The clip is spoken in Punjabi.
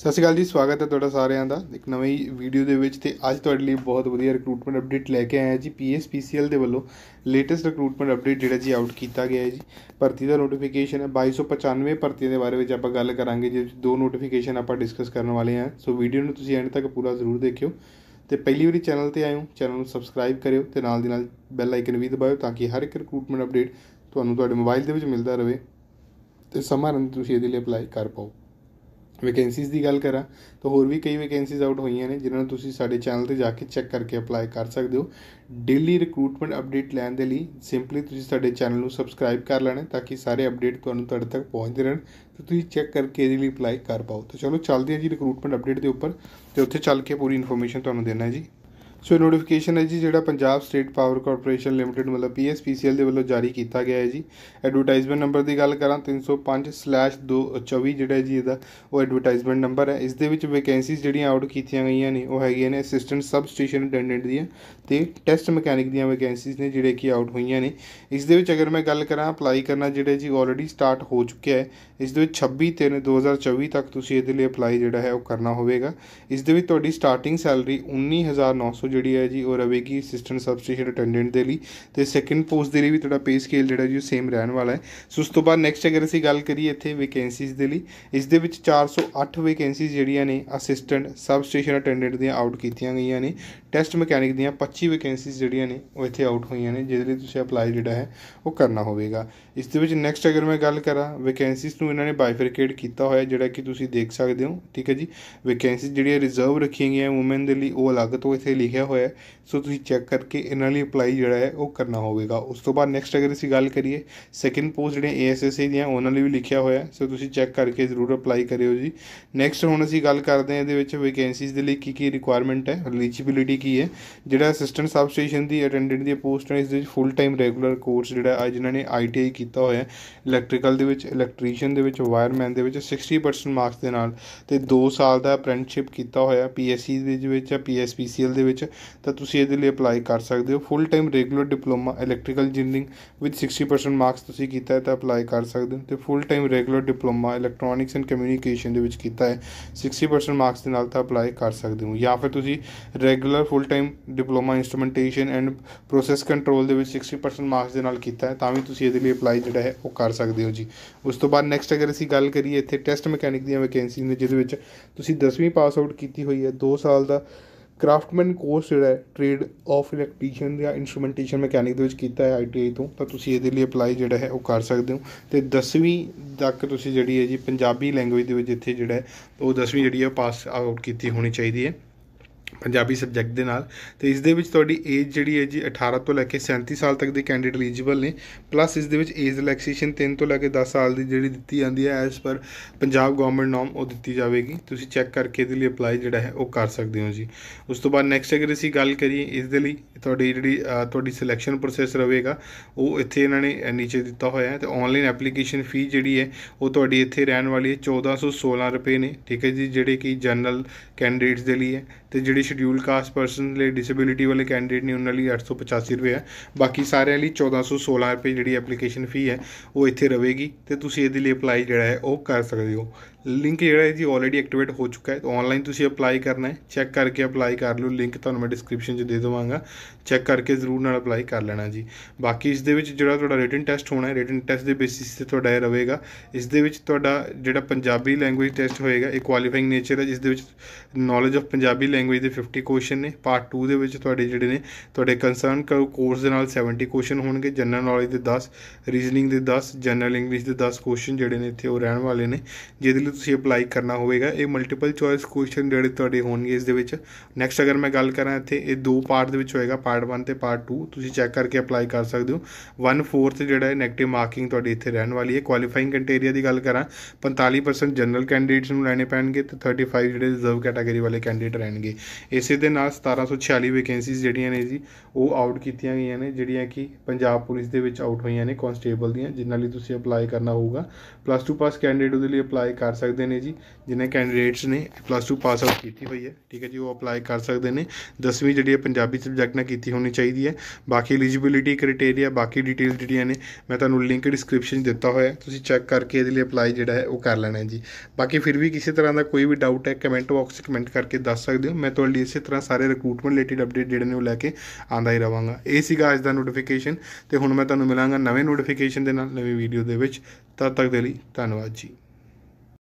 ਸਤਿ ਸ਼੍ਰੀ ਅਕਾਲ ਜੀ ਸਵਾਗਤ ਹੈ ਤੁਹਾਡਾ ਸਾਰਿਆਂ ਦਾ ਇੱਕ ਨਵੀਂ ਵੀਡੀਓ ਦੇ ਵਿੱਚ ਤੇ ਅੱਜ ਤੁਹਾਡੇ ਲਈ ਬਹੁਤ ਵਧੀਆ ਰਿਕਰੂਟਮੈਂਟ ਅਪਡੇਟ ਲੈ ਕੇ ਆਇਆ ਜੀ ਪੀਐਸਪੀਸੀਐਲ ਦੇ ਵੱਲੋਂ ਲੇਟੈਸਟ ਰਿਕਰੂਟਮੈਂਟ ਅਪਡੇਟ ਜਿਹੜਾ ਜੀ ਆਊਟ ਕੀਤਾ ਗਿਆ ਹੈ ਜੀ ਭਰਤੀ ਦਾ ਨੋਟੀਫਿਕੇਸ਼ਨ ਹੈ 2295 ਭਰਤੀਆਂ ਦੇ ਬਾਰੇ ਵਿੱਚ ਆਪਾਂ ਗੱਲ ਕਰਾਂਗੇ ਜੀ ਦੋ ਨੋਟੀਫਿਕੇਸ਼ਨ ਆਪਾਂ ਡਿਸਕਸ ਕਰਨ ਵਾਲੇ ਹਾਂ ਸੋ ਵੀਡੀਓ ਨੂੰ ਤੁਸੀਂ ਐਂਡ ਤੱਕ ਪੂਰਾ ਜ਼ਰੂਰ ਦੇਖਿਓ ਤੇ ਪਹਿਲੀ ਵਾਰੀ ਚੈਨਲ ਤੇ ਆਇਓ ਚੈਨਲ ਨੂੰ ਸਬਸਕ੍ਰਾਈਬ ਕਰਿਓ ਤੇ ਨਾਲ ਦੀ ਨਾਲ ਬੈਲ ਆਈਕਨ ਵੀ ਦਬਾਓ ਤਾਂ ਕਿ ਹਰ ਇੱਕ ਰਿਕਰੂਟਮੈਂਟ ਅਪਡੇਟ ਤੁਹਾਨੂੰ ਤੁਹਾਡੇ ਮੋਬਾਈਲ ਦੇ ਵਿੱਚ ਮਿਲਦਾ ਰਹੇ ਤੇ ਸਮਾਂ ਰਹਿੰਦੇ ਤੁਸੀਂ ਇਹਦੇ ਲਈ ਅਪਲਾਈ ਕਰ ਪਾਓ ਵੈਕੈਂਸੀਜ਼ ਦੀ ਗੱਲ ਕਰਾਂ ਤਾਂ ਹੋਰ ਵੀ ਕਈ ਵੈਕੈਂਸੀਜ਼ ਆਊਟ ਹੋਈਆਂ ਨੇ ਜਿਨ੍ਹਾਂ ਨੂੰ ਤੁਸੀਂ ਸਾਡੇ ਚੈਨਲ ਤੇ ਜਾ ਕੇ ਚੈੱਕ ਕਰਕੇ ਅਪਲਾਈ ਕਰ ਸਕਦੇ ਹੋ ਡੇਲੀ ਰਿਕਰੂਟਮੈਂਟ ਅਪਡੇਟ ਲੈਣ ਦੇ ਲਈ ਸਿੰਪਲੀ ਤੁਸੀਂ ਸਾਡੇ ਚੈਨਲ ਨੂੰ ਸਬਸਕ੍ਰਾਈਬ ਕਰ ਲੈਣਾ ਤਾਂ ਕਿ ਸਾਰੇ ਅਪਡੇਟ ਤੁਹਾਨੂੰ ਤੁਹਾਡੇ ਤੱਕ ਪਹੁੰਚਦੇ ਰਹਿਣ ਤੇ ਤੁਸੀਂ ਚੈੱਕ ਕਰਕੇ ਇਹਦੇ ਲਈ ਅਪਲਾਈ ਕਰ ਪਾਓ ਤਾਂ ਚਲੋ ਚੱਲਦੇ ਹਾਂ ਜੀ ਰਿਕਰੂਟਮੈਂਟ ਅਪਡੇਟ ਦੇ ਉੱਪਰ ਤੇ ਉੱਥੇ ਚੱਲ ਕੇ ਪੂਰੀ ਇਨਫੋਰਮੇਸ਼ਨ ਤੁਹਾਨੂੰ ਦੇਣਾ ਹੈ ਜੀ ਸੋ ਨੋਟੀਫਿਕੇਸ਼ਨ ਹੈ ਜੀ ਜਿਹੜਾ Punjab state power corporation limited ਮਤਲਬ ਪੀਐਸਪੀਸੀਐਲ ਦੇ ਵੱਲੋਂ ਜਾਰੀ ਕੀਤਾ ਗਿਆ ਹੈ ਜੀ ਐਡਵਰਟਾਈਜ਼ਮੈਂਟ ਨੰਬਰ ਦੀ ਗੱਲ ਕਰਾਂ 305/224 ਜਿਹੜਾ ਜੀ ਇਹਦਾ ਉਹ ਐਡਵਰਟਾਈਜ਼ਮੈਂਟ ਨੰਬਰ ਹੈ ਇਸ ਦੇ ਵਿੱਚ ਵੈਕੈਂਸੀਜ਼ ਜਿਹੜੀਆਂ ਆਊਟ ਕੀਤੀਆਂ ਗਈਆਂ ਨੇ ਉਹ ਹੈਗੀਆਂ ਨੇ ਅਸਿਸਟੈਂਟ ਸਬ ਸਟੇਸ਼ਨ ਅਟੈਂਡੈਂਟ ਦੀਆਂ ਤੇ ਟੈਸਟ ਮਕੈਨਿਕ ਦੀਆਂ ਵੈਕੈਂਸੀਜ਼ ਨੇ ਜਿਹੜੇ ਕਿ ਆਊਟ ਹੋਈਆਂ ਨੇ ਇਸ ਦੇ ਵਿੱਚ ਅਗਰ ਮੈਂ ਗੱਲ ਕਰਾਂ ਅਪਲਾਈ ਕਰਨਾ ਜਿਹੜੇ ਜੀ ਆਲਰੇਡੀ ਸਟਾਰਟ ਹੋ ਚੁੱਕਿਆ ਹੈ ਇਸ ਦੇ ਵਿੱਚ 26 3 2024 ਤੱਕ ਤੁਸੀਂ ਇਹਦੇ ਲਈ ਅਪਲਾਈ ਜਿਹੜਾ ਹੈ ਉਹ ਕਰਨਾ ਹੋਵੇਗਾ ਇਸ ਦੇ ਵਿੱਚ ਤੁਹਾਡੀ ਸਟਾਰਟਿੰਗ ਸੈਲਰੀ 19900 ਜਿਹੜੀ ਹੈ ਜੀ ਉਹ ਰਹੇਗੀ ਅਸਿਸਟੈਂਟ ਸਬਸਟੇਸ਼ਨ ਅਟੈਂਡੈਂਟ ਦੇ ਲਈ ਤੇ ਸੈਕੰਡ ਪੋਸਟ ਦੇ ਲਈ ਵੀ ਤੁਹਾਡਾ ਪੇ ਸਕੇਲ ਜਿਹੜਾ ਜੀ ਸੇਮ ਰਹਿਣ ਵਾਲਾ ਹੈ ਸੋ ਉਸ ਤੋਂ ਬਾਅਦ ਨੈਕਸਟ ਅਗਰ ਅਸੀਂ ਗੱਲ ਕਰੀਏ ਇੱਥੇ ਵੈਕੈਂਸੀਜ਼ ਦੇ ਲਈ ਇਸ ਦੇ ਵਿੱਚ 408 ਵੈਕੈਂਸੀਜ਼ ਜਿਹੜੀਆਂ ਨੇ ਅਸਿਸਟੈਂਟ ਸਬਸਟੇਸ਼ਨ ਅਟੈਂਡੈਂਟ ਦੀਆਂ ਆਊਟ ਕੀਤੀਆਂ ਗਈਆਂ ਨੇ ਟੈਸਟ ਮਕੈਨਿਕ ਦੀਆਂ 25 ਵੈਕੈਂਸੀਜ਼ ਜਿਹੜੀਆਂ ਨੇ ਉਹ ਇੱਥੇ ਆਊਟ ਹੋਈਆਂ ਨੇ ਜਿਹਦੇ ਲਈ ਤੁਸੀਂ ਅਪਲਾਈ ਜਿਹੜਾ ਹੈ ਉਹ ਕਰਨਾ ਹੋਵੇਗਾ ਇਸ ਦੇ ਵਿੱਚ ਨੈਕਸਟ ਅਗਰ ਮੈਂ ਗੱਲ ਕਰਾਂ ਵੈਕੈਂਸੀਜ਼ ਨੂੰ ਇਹਨਾਂ ਨੇ ਬਾਈਫਰਕੇਟ ਕੀਤਾ ਹੋਇਆ ਜਿਹੜਾ ਕਿ ਤੁਸੀਂ ਦੇਖ ਸਕਦੇ ਹੋ ਠੀਕ ਹੈ ਜੀ ਵੈਕੈਂਸੀਜ਼ ਜਿਹੜੀਆਂ ਰਿਜ਼ਰਵ ਰੱਖੀਆਂ ਗਈਆਂ ਔਮਨ ਦੇ ਲਈ ਉਹ ਅਲੱਗ ਤੋਂ ਇੱਥੇ ਲਿਖਿਆ ਹੋਇਆ ਹੈ ਸੋ ਤੁਸੀਂ ਚੈੱਕ ਕਰਕੇ ਇਹਨਾਂ ਲਈ ਅਪਲਾਈ ਜਿਹੜਾ ਹੈ ਉਹ ਕਰਨਾ ਹੋਵੇਗਾ ਉਸ ਤੋਂ ਬਾਅਦ ਨੈਕਸਟ ਅਗਰ ਅਸੀਂ ਗੱਲ ਕਰੀਏ ਸੈਕਿੰਡ ਪੋਸਟ ਜਿਹੜੇ ਏਐਸਐਸਏ ਦੀਆਂ ਉਹਨਾਂ ਲਈ ਵੀ ਲਿਖਿਆ ਹੋਇਆ ਸੋ ਤੁਸੀਂ ਚੈੱਕ ਕਰਕੇ ਜ਼ਰੂਰ ਅਪਲਾਈ ਕਰਿਓ ਜੀ ਨੈਕਸਟ ਹੁਣ ਅਸੀਂ ਗੱਲ ਕਰਦੇ ਹਾਂ ਇਹਦੇ ਵਿੱਚ ਵੈਕੈਂਸੀਜ਼ ਦੇ ਲਈ ਕੀ ਕੀ ਰਿਕੁਆਇਰਮੈਂਟ ਹੈ ਐਲੀਜੀਬਿਲਿਟੀ ਕੀ ਹੈ ਜਿਹੜਾ ਅਸਿਸਟੈਂਟ ਸਬ ਸਟੇਸ਼ਨ ਦੀ ਅਟੈਂਡੈਂਟ ਦੀ ਪੋਸਟ ਹੈ ਇਸ ਦੇ ਵਿੱਚ ਫੁੱਲ ਟਾਈਮ ਰੈਗੂਲਰ ਕੋਰਸ ਜਿਹੜਾ ਆ ਜਿਨ੍ਹਾਂ ਨੇ ਆਈਟੀਆਈ ਕੀਤਾ ਹੋਇਆ ਇਲੈਕਟ੍ਰੀਕਲ ਦੇ ਵਿੱਚ ਇਲੈਕਟ੍ਰੀਸ਼ੀਅਨ ਦੇ ਵਿੱਚ ਵਾਇਰਮੈਨ ਦੇ ਵਿੱਚ 60% ਮਾਰਕਸ ਦੇ ਨਾਲ ਤੇ 2 ਸਾਲ ਦਾ ਅਪ੍ਰੈਂਟਿਸਸ਼ਿਪ ਕੀਤਾ ਹੋਇਆ ਪੀਐਸਸੀ ਦੇ ਵਿੱਚ ਜਾਂ ਪੀਐਸਪੀਸੀਐਲ ਦੇ ਵਿੱਚ ਤਾਂ ਤੁਸੀਂ ਇਹਦੇ ਲਈ ਅਪਲਾਈ ਕਰ ਸਕਦੇ ਹੋ full time regular diploma electrical engineering with 60% marks ਤੁਸੀਂ ਕੀਤਾ ਹੈ ਤਾਂ ਅਪਲਾਈ ਕਰ ਸਕਦੇ ਹੋ ਤੇ full time regular diploma electronics and communication ਦੇ ਵਿੱਚ ਕੀਤਾ ਹੈ 60% ਮਾਰਕਸ ਦੇ ਨਾਲ ਤਾਂ ਅਪਲਾਈ ਕਰ ਸਕਦੇ ਹੋ ਜਾਂ ਫਿਰ ਤੁਸੀਂ regular full time diploma instrumentation and process control ਦੇ ਵਿੱਚ 60% ਮਾਰਕਸ ਦੇ ਨਾਲ ਕੀਤਾ ਹੈ ਤਾਂ ਵੀ ਤੁਸੀਂ ਇਹਦੇ ਲਈ ਅਪਲਾਈ ਜਿਹੜਾ ਹੈ ਉਹ ਕਰ ਸਕਦੇ ਹੋ ਜੀ ਉਸ ਤੋਂ ਬਾਅਦ ਨੈਕਸਟ ਅਗਰ ਅਸੀਂ ਗੱਲ ਕਰੀਏ ਇੱਥੇ ਟੈਸਟ ਮਕੈਨਿਕ ਦੀਆਂ ਵੈਕੈਂਸੀ ਨੇ ਜਿਹਦੇ ਵਿੱਚ ਤੁਸੀਂ 10ਵੀਂ ਪਾਸ ਆਊਟ ਕੀਤੀ ਹੋਈ ਹੈ 2 ਸਾਲ ਦਾ ਕ੍ਰਾਫਟਮੈਨ ਕੋਰਸ ਜਿਹੜਾ ਹੈ ਟ੍ਰੇਡ ਆਫ ਇਲੈਕਟ੍ਰੀਸ਼ੀਅਨ ਜਾਂ ਇਨਸਟਰੂਮੈਂਟੇਸ਼ਨ ਮੈਕੈਨਿਕ ਦੇ ਵਿੱਚ ਕੀਤਾ ਹੈ ਆਈਟੀਆਈ ਤੋਂ ਤਾਂ ਤੁਸੀਂ ਇਹਦੇ ਲਈ ਅਪਲਾਈ ਜਿਹੜਾ ਹੈ ਉਹ ਕਰ ਸਕਦੇ ਹੋ ਤੇ 10ਵੀਂ ਤੱਕ ਤੁਸੀਂ ਜਿਹੜੀ ਹੈ ਜੀ ਪੰਜਾਬੀ ਲੈਂਗੁਏਜ ਦੇ ਵਿੱਚ ਇੱਥੇ ਜਿਹੜਾ ਹੈ ਉਹ 10ਵੀਂ ਜਿਹੜੀ ਹੈ ਪਾਸ ਆਊਟ ਕੀਤੀ ਹੋਣੀ ਚਾਹੀਦੀ ਹੈ ਪੰਜਾਬੀ ਸਬਜੈਕਟ ਦੇ ਨਾਲ ਤੇ ਇਸ ਦੇ ਵਿੱਚ ਤੁਹਾਡੀ ਏਜ ਜਿਹੜੀ ਹੈ ਜੀ 18 ਤੋਂ ਲੈ ਕੇ 37 ਸਾਲ ਤੱਕ ਦੇ ਕੈਂਡੀਡੇਟ ਐਲੀਜੀਬਲ ਨੇ ਪਲੱਸ ਇਸ ਦੇ ਵਿੱਚ ਏਜ ਰਿਲੈਕਸੇਸ਼ਨ 3 ਤੋਂ ਲੈ ਕੇ 10 ਸਾਲ ਦੀ ਜਿਹੜੀ ਦਿੱਤੀ ਜਾਂਦੀ ਹੈ as per Punjab government norm ਉਹ ਦਿੱਤੀ ਜਾਵੇਗੀ ਤੁਸੀਂ ਚੈੱਕ ਕਰਕੇ ਇਹਦੇ ਲਈ ਅਪਲਾਈ ਜਿਹੜਾ ਹੈ ਉਹ ਕਰ ਸਕਦੇ ਹੋ ਜੀ ਉਸ ਤੋਂ ਬਾਅਦ ਨੈਕਸਟ ਅਗਰ ਅਸੀਂ ਗੱਲ ਕਰੀਏ ਇਸ ਦੇ ਲਈ ਤੁਹਾਡੀ ਜਿਹੜੀ ਤੁਹਾਡੀ ਸਿਲੈਕਸ਼ਨ ਪ੍ਰੋਸੈਸ ਰਹੇਗਾ ਉਹ ਇੱਥੇ ਇਹਨਾਂ ਨੇ ਨੀਚੇ ਦਿੱਤਾ ਹੋਇਆ ਹੈ ਤੇ ਆਨਲਾਈਨ ਐਪਲੀਕੇਸ਼ਨ ਫੀ ਜਿਹੜੀ ਹੈ ਉਹ ਤੁਹਾਡੀ ਇੱਥੇ ਰਹਿਣ ਵਾਲੀ ਹੈ 1416 ਰੁਪਏ ਨੇ ਠੀਕ ਹੈ ਜੀ ਜਿਹੜੇ ਕਿ ਜਨਰਲ ਕੈਂਡੀਡੇਟਸ ਦੇ ਲਈ ਹੈ ਤੇ ਜਿਹੜੀ ਸ਼ਡਿਊਲ ਕਾਸਟ ਪਰਸਨ ਲਈ ਡਿਸੇਬਿਲਿਟੀ ਵਾਲੇ ਕੈਂਡੀਡੇਟ ਨੇ ਉਹਨਾਂ ਲਈ 885 ਰੁਪਏ ਹੈ ਬਾਕੀ ਸਾਰਿਆਂ ਲਈ 1416 ਰੁਪਏ ਜਿਹੜੀ ਐਪਲੀਕੇਸ਼ਨ ਫੀ ਹੈ ਉਹ ਇੱਥੇ ਰਹੇਗੀ ਤੇ ਤੁਸੀਂ ਇਹਦੇ ਲਈ ਅਪਲਾਈ ਜਿਹੜਾ ਹੈ ਉਹ ਕਰ ਸਕਦੇ ਹੋ ਲਿੰਕ ਜਿਹੜਾ ਹੈ ਜੀ ਆਲਰੇਡੀ ਐਕਟੀਵੇਟ ਹੋ ਚੁੱਕਾ ਹੈ ਤਾਂ ਆਨਲਾਈਨ ਤੁਸੀਂ ਅਪਲਾਈ ਕਰਨਾ ਹੈ ਚੈੱਕ ਕਰਕੇ ਅਪਲਾਈ ਕਰ ਲਓ ਲਿੰਕ ਤੁਹਾਨੂੰ ਮੈਂ ਡਿਸਕ੍ਰਿਪਸ਼ਨ 'ਚ ਦੇ ਦਵਾਂਗਾ ਚੈੱਕ ਕਰਕੇ ਜ਼ਰੂਰ ਨਾਲ ਅਪਲਾਈ ਕਰ ਲੈਣਾ ਜੀ ਬਾਕੀ ਇਸ ਦੇ ਵਿੱਚ ਜਿਹੜਾ ਤੁਹਾਡਾ ਰਿਟਨ ਟੈਸਟ ਹੋਣਾ ਹੈ ਰਿਟਨ ਟੈਸਟ ਦੇ ਬੇਸਿਸ ਤੇ ਤੁਹਾਡਾ ਇਹ ਰਹੇਗਾ ਇਸ ਦੇ ਵਿੱਚ ਤੁਹਾਡਾ ਜਿਹੜਾ ਪੰਜਾਬੀ ਲੈਂਗੁਏਜ ਟੈਸਟ ਹੋਏਗਾ ਇਹ ਕੁਆਲੀਫਾਈਂਗ ਨੇਚਰ ਹੈ ਜਿਸ ਦੇ ਵਿੱਚ ਨੌਲੇਜ ਆਫ ਪੰਜਾਬੀ ਲੈਂਗੁਏਜ ਦੇ 50 ਕੁਐਸਚਨ ਨੇ ਪਾਰਟ 2 ਦੇ ਵਿੱਚ ਤੁਹਾਡੇ ਜਿਹੜੇ ਨੇ ਤੁਹਾਡੇ ਕੰਸਰਨ ਕੋਰਸ ਦੇ ਨਾਲ 70 ਕੁਐਸਚਨ ਹੋਣਗੇ ਜਨਰਲ ਨੌਲੇਜ ਦੇ 10 ਰੀਜ਼ਨਿੰਗ ਦੇ 10 ਜਨਰਲ ਇੰਗਲਿਸ਼ ਦੇ 10 ਕੁਐਸਚਨ ਜਿਹੜੇ ਨੇ ਇੱਥੇ ਉਹ ਰਹਿਣ ਵਾਲੇ ਨੇ ਜਿਹਦੇ ਲਈ ਤੁਸੀਂ ਅਪਲਾਈ ਕਰਨਾ ਹੋਵੇਗਾ ਇਹ ਮਲਟੀਪਲ ਚੁਆਇਸ ਕੁਐਸਚਨ ਜਿਹੜੇ ਤੁਹਾਡੇ ਹੋਣਗੇ ਇਸ ਦੇ ਵਿੱਚ ਨੈਕਸਟ ਅਗਰ ਮੈਂ ਗੱਲ ਕਰਾਂ ਇੱਥੇ ਇਹ ਦੋ ਪਾਰਟ ਦੇ ਵਿੱਚ ਹੋਏਗਾ ਪਾਰਟ 1 ਤੇ ਪਾਰਟ 2 ਤੁਸੀਂ ਚੈੱਕ ਕਰਕੇ ਅਪਲਾਈ ਕਰ ਸਕਦੇ ਹੋ 1/4 ਜਿਹੜਾ ਹੈ 네ਗੇਟਿਵ ਮਾਰਕਿੰਗ ਤੁਹਾਡੇ ਇੱਥੇ ਰਹਿਣ ਵਾਲੀ ਹੈ ਕੁਆਲੀਫਾਈਂਗ ਕ੍ਰਾਈਟੇਰੀਆ ਦੀ ਗੱਲ ਕਰਾਂ 45% ਜਨਰਲ ਕੈਂਡੀਡੇਟਸ ਨੂੰ ਲੈਣੇ ਪੈਣਗੇ ਤੇ 35 ਜਿਹੜੇ ਰਿਜ਼ਰਵ ਕੈਟਾਗਰੀ ਵਾਲੇ ਕੈਂਡੀਡੇਟ ਰਹਿਣਗੇ ਇਸੇ ਦੇ ਨਾਲ 1746 ਵੈਕੈਂਸੀਜ਼ ਜਿਹੜੀਆਂ ਨੇ ਜੀ ਉਹ ਆਊਟ ਕੀਤੀਆਂ ਗਈਆਂ ਨੇ ਜਿਹੜੀਆਂ ਕਿ ਪੰਜਾਬ ਪੁਲਿਸ ਦੇ ਵਿੱਚ ਆਊਟ ਹੋਈਆਂ ਨੇ ਕਨਸਟੇਬਲ ਦੀਆਂ ਜਿਨ੍ਹਾਂ ਲਈ ਤੁਸੀਂ ਅਪਲਾਈ ਕਰਨਾ ਹੋਊਗਾ ਪਲੱਸ 2 ਪਾਸ ਕੈਂਡੀਡੇਟ ਉਹਦੇ ਲਈ ਅਪਲਾਈ ਕਰ ਸਕਦੇ ਨੇ ਜੀ ਜਿਨ੍ਹਾਂ ਕੈਂਡੀਡੇਟਸ ਨੇ ਪਲੱਸ 2 ਪਾਸ ਆਊਟ ਕੀਤੀ ਹੋਈ ਹੈ ਠੀਕ ਹੈ ਜੀ ਉਹ ਅਪਲਾਈ ਕਰ ਸਕਦੇ ਨੇ 10ਵੀਂ ਜਿਹੜੀ ਹੈ ਪੰਜਾਬੀ ਸਬਜੈਕਟ ਨਾਲ ਕੀਤੀ ਹੋਣੀ ਚਾਹੀਦੀ ਹੈ ਬਾਕੀ ਐਲੀਜੀਬਿਲਿਟੀ ਕ੍ਰਾਈਟੇਰੀਆ ਬਾਕੀ ਡਿਟੇਲ ਜਿਹੜੀਆਂ ਨੇ ਮੈਂ ਤੁਹਾਨੂੰ ਲਿੰਕ ਡਿਸਕ੍ਰਿਪਸ਼ਨ ਦਿੱਤਾ ਹੋਇਆ ਤੁਸੀਂ ਚੈੱਕ ਕਰਕੇ ਇਹਦੇ ਲਈ ਅਪਲਾਈ ਜਿਹੜਾ ਹੈ ਉਹ ਕਰ ਲੈਣਾ ਹੈ ਜੀ ਬਾਕੀ ਫਿਰ ਵੀ ਕਿਸੇ ਤਰ੍ਹਾਂ ਦਾ ਕੋਈ ਵੀ ਡਾਊਟ ਹੈ ਕਮੈਂਟ ਬਾਕਸ 'ਚ ਕਮੈਂਟ ਕਰਕੇ ਦੱਸ ਸਕਦੇ ਹੋ ਮੈਂ ਤੁਹਾਡੇ ਲਈ ਇਸੇ ਤਰ੍ਹਾਂ ਸਾਰੇ ਰਿਕਰੂਟਮੈਂਟ ਰਿਲੇਟਡ ਅਪਡੇਟ ਜਿਹੜੇ ਨੇ ਉਹ ਲੈ ਕੇ ਆਂਦਾ ਹੀ ਰਵਾਂਗਾ ਇਹ ਸੀਗਾ ਅੱਜ ਦਾ ਨੋਟੀਫਿਕੇਸ਼ਨ ਤੇ ਹੁਣ ਮੈਂ ਤੁਹਾਨੂੰ ਮਿਲਾਂਗਾ ਨਵੇਂ ਨੋਟੀਫਿਕੇਸ਼ਨ ਦੇ ਨਾਲ ਨਵੀਂ ਵੀਡੀਓ ਦੇ ਵਿੱਚ ਤਦ ਤੱਕ ਦੇ ਲਈ ਧੰਨਵਾਦ ਜੀ